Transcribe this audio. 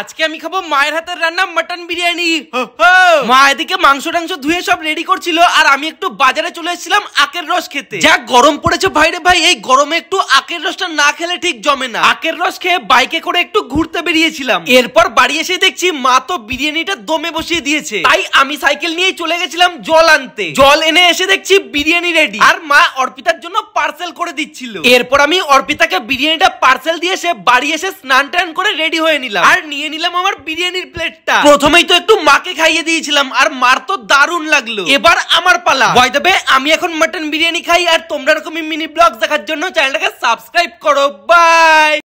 আজকে আমি খাবো মায়ের হাতের রান্না মটন বিরিয়ানি মা এদিকে মাংস টাংস ধুয়ে সব রেডি করছিল আর আমি একটু বাজারে চলে এসেছিলাম আখের রস খেতে যা গরম পড়েছে ভাইরে ভাই এই গরমে একটু আখের রসটা না খেলে ঠিক জমে না আখের রস খেয়ে বাইকে করে একটু ঘুরতে বেরিয়েছিলাম এরপর বাড়ি এসে দেখছি মা তো বিরিয়ানিটা দমে বসিয়ে দিয়েছে তাই আমি সাইকেল নিয়ে চলে গেছিলাম জল আনতে জল এনে এসে দেখছি বিরিয়ানি রেডি আর মা অর্পিতার জন্য করে দিচ্ছিল এরপর আমি অর্পিতাকে বিরিয়ানিটা পার্সেল দিয়ে সে বাড়ি এসে স্নান টান করে রেডি হয়ে নিলাম আর নিয়ে নিলাম আমার বিরিয়ানির প্লেটটা প্রথমেই তো একটু মাকে খাইয়ে দিয়েছিলাম আর মার তো দারুণ লাগলো এবার আমার পালা বয় দেবে আমি এখন মাটন বিরিয়ানি খাই আর তোমরা এরকমই মিনি ব্লগ দেখার জন্য চ্যানেলটাকে সাবস্ক্রাইব করো বা